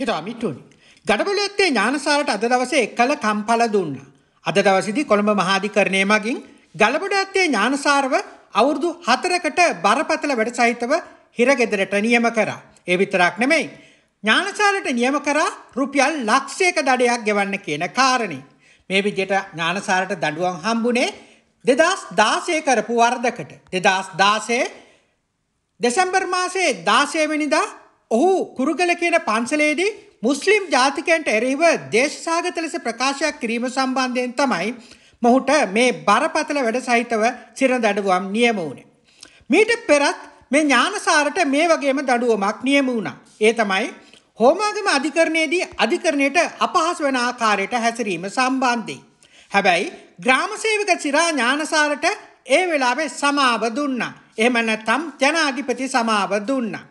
හිතාමිටුනි. ගඩබලුවත්තේ ඥානසාරට අද දවසේ එකල කම්පල දුන්නා. අද දවසේදී කොළඹ මහාධිකරණය මගින් ගලබඩ ඇත්තේ ඥානසාරව අවුරුදු 4කට බරපතල වැඩ සහිතව හිරගෙදරට නියම කරා. ඒ විතරක් නෙමෙයි. ඥානසාරට නියම කරා රුපියල් ලක්ෂයක දඩයක් ගෙවන්න කියන කාරණේ. මේ විදිහට ඥානසාරට දඬුවම් හම්බුනේ 2016 කරපු වරදකට. 2016 දෙසැම්බර් මාසයේ 16 වෙනිදා ඔහු කුරුගල කියන පන්සලේදී මුස්ලිම් ජාතිකයන්ට එරෙහිව දේශසාගත ලෙස ප්‍රකාශයක් කිරීම සම්බන්ධයෙන් තමයි මොහුට මේ බරපතල වැඩ සහිතව සිරදඩුවම් නියම වුණේ. මීට පෙරත් මේ ඥානසාරට මේ වගේම දඩුවමක් නියම වුණා. ඒ තමයි හෝමාගම අධිකරණයේදී අධිකරණයට අපහස් වන ආකාරයට හැසිරීම සම්බන්ධයි. හැබැයි ග්‍රාමසේවක සිරා ඥානසාරට ඒ වෙලාවේ සමාව දුන්නා. එහෙම නැත්නම් ජනාධිපති සමාව දුන්නා.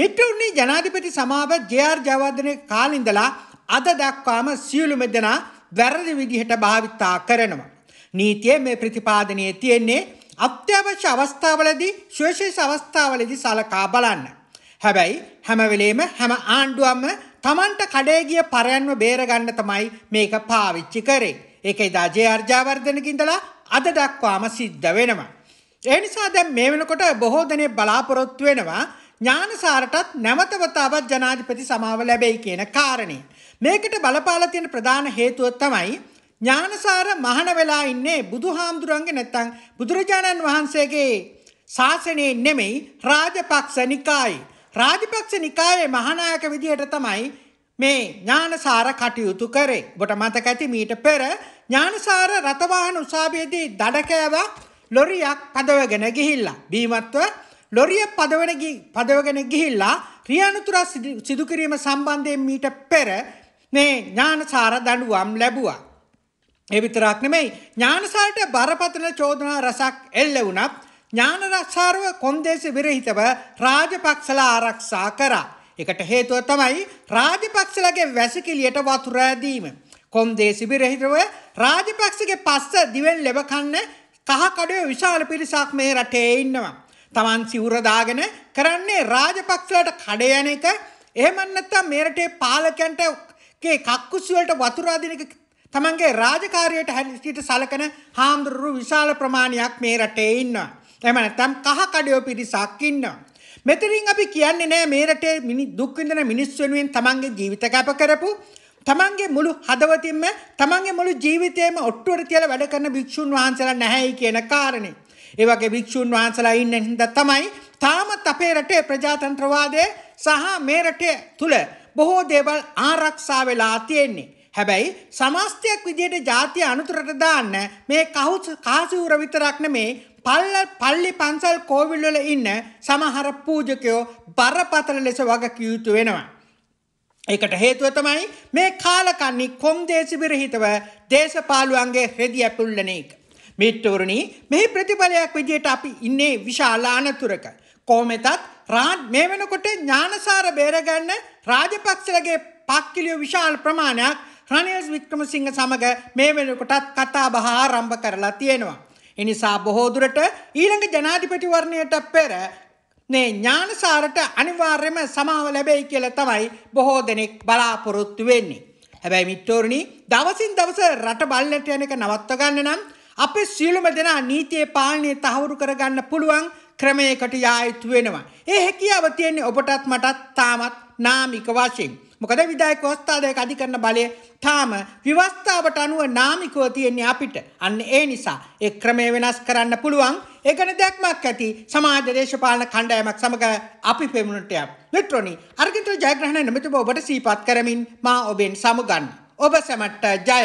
මෙට්ටවුන්නේ ජනාධිපති සමාව ජයාර් ජවර්ධනය කාලින්දලා අද දක්වාම සියලු මෙදනා වැරදි විදිහට භාවිතා කරනවා. නීතිය මේ ප්‍රතිපාදනය තියෙන්නේ අත්‍යවශ්‍ය අවස්ථාවලදී ශේෂේෂ අවස්ථාවලදී සලකා බලන්න. හැබැයි හැමවෙලේම හැම ආණ්ඩුවම තමන්ට කඩේගිය පරයන්ව බේරගන්න තමයි මේක පාවිච්චි කරේ. ඒක එදා ජයාර්ජාවර්ධනකින්දලා අද දක්වාම සිද්ධ වෙනවා. ඒ නිසා දැන් මේ වෙනකොට බොහෝ දෙනෙක් බලාපොරොත්තු වෙනවා ඥානසාරටත් නැවතවතාවත් ජනාධිපති සමාව ලැබෙයි කියන කාරණය. මේකට බලපාලා තියෙන ප්‍රධාන හේතුව තමයි ඥානසාර මහන වෙලා ඉන්නේ බුදුහාමුදුරන්ගේ නැත්තම් බුදුරජාණන් වහන්සේගේ ශාසනයේ නෙමෙයි රාජපක්ෂ නිකායි. රාජපක්ෂ නිකායේ මහානායක විදිහට තමයි මේ ඥානසාර කටයුතු කරේ. ඔබට මතක ඇති මීට පෙර ඥානසාර රථවාහන උසාවියේදී දඩකෑවක් ලොරියක් පදවගෙන ගිහිල්ලා බීමත්ව ලොරිය පදවගෙන ගිහිල්ලා රියනුතුරා සිදුකිරීම සම්බන්ධයෙන් මීට පෙර මේ ඥානසාර දඩුවම් ලැබුවා. එවිතරක් නෙමෙයි ඥානසාරට බරපතල චෝදනා රසක් එල්ල වුණත් ඥානරක්ෂාරව කොන්දේසි විරහිතව රාජපක්ෂල ආරක්ෂා කරා. එකට හේතුව තමයි රාජපක්ෂලගේ වැසිකිලියට වතුර ඇදීම. කොන්දේසි විරහිතව රාජපක්ෂගේ පස්ස දිවෙන් ලැබ කන්න කහකඩුවේ විශාල පිරිසක් මේ රටේ ඉන්නවා. Taman සිවුර දාගෙන කරන්නේ රාජපක්ෂලට කඩ යන එක. එහෙම නැත්නම් මේරටේ පාලකයන්ට ගේ කක්කුසු වලට වතුර අදින එක තමන්ගේ රාජකාරියට හැටියට සලකන හාමුදුරු විශාල ප්‍රමාණයක් මේ රටේ ඉන්නවා. එහෙම නැත්නම් කහ කඩියෝ පිරිසක් ඉන්නවා. මෙතනින් අපි කියන්නේ නෑ මේ රටේ දුක් විඳින මිනිස් වෙනුවෙන් තමන්ගේ ජීවිත කැප කරපු තමන්ගේ මුළු හදවතින්ම තමන්ගේ මුළු ජීවිතේම ඔට්ටුවට තියලා වැඩ කරන භික්ෂුන් වහන්සේලා නැහැයි කියන කාරණේ. ඒ වගේ භික්ෂුන් වහන්සලා ඉන්න හින්දා තමයි තාමත් අපේ රටේ ප්‍රජාතන්ත්‍රවාදය සහ මේ රටේ තුල බොහෝ දේවල් ආරක්ෂා වෙලා තියෙන්නේ. හැබැයි සමස්තයක් විදියට ජාතිය අනුතරට දාන්න මේ කහුස් කාසිවුර විතරක් නෙමේ පල්ල පල්ලි පන්සල් කෝවිල් වල ඉන්න සමහර පූජකයෝ බරපතල ලෙස වගකිය යුතු වෙනවා. ඒකට හේතුව තමයි මේ කාලකන්ණි කොන්දේසි විරහිතව දේශපාලුවන්ගේ රෙදි ඇපුල්ලන එක. මිත්‍රවරුනි මේ ප්‍රතිඵලයක් විදියට අපි ඉන්නේ විශාල අනතුරක. කොහොමෙතත් රාජ් මේ වෙනකොට ඥානසාර බේරගන්න රාජපක්ෂලගේ පක්කිලිය විශාල ප්‍රමාණයක් රනිල්ස් වික්‍රමසිංහ සමග මේ වෙනකොටත් කතා බහ ආරම්භ කරලා තියෙනවා. එනිසා බොහෝ දුරට ඊළඟ ජනාධිපතිවරණයට පෙර මේ ඥානසාරට අනිවාර්යයෙන්ම සමාව ලැබෙයි කියලා තමයි බොහෝ දෙනෙක් බලාපොරොත්තු වෙන්නේ. හැබැයි මිත්‍රෝරණි දවසින් දවස රට බලන්නට යන එක නවත්ව ගන්න නම් අපි සියලුම දෙනා නීතියේ පාලනය තහවුරු කරගන්න පුළුවන් ක්‍රමයකට යා යුතු වෙනවා. ඒ හැකියාව තියෙන්නේ ඔබටත් මටත් තාමත් නාමික වශයෙන්. මොකද විධායක වස්ථාදායක අධිකරණ බලය තාම විවස්ථාවට අනුව නාමිකව තියෙන්නේ අපිට. අන්න ඒ නිසා ඒ ක්‍රමය වෙනස් කරන්න පුළුවන්. ඒ ගැන දැක්මක් ඇති සමාජ දේශපාලන කණ්ඩායමක් සමග අපි පෙමුණට යක්. මිත්‍රෝනි, අර්ගිත ජයග්‍රහණ නිමිතව ඔබට සීපත් කරමින් මා ඔබෙන් සමුගන්න. ඔබ සැමට ජය.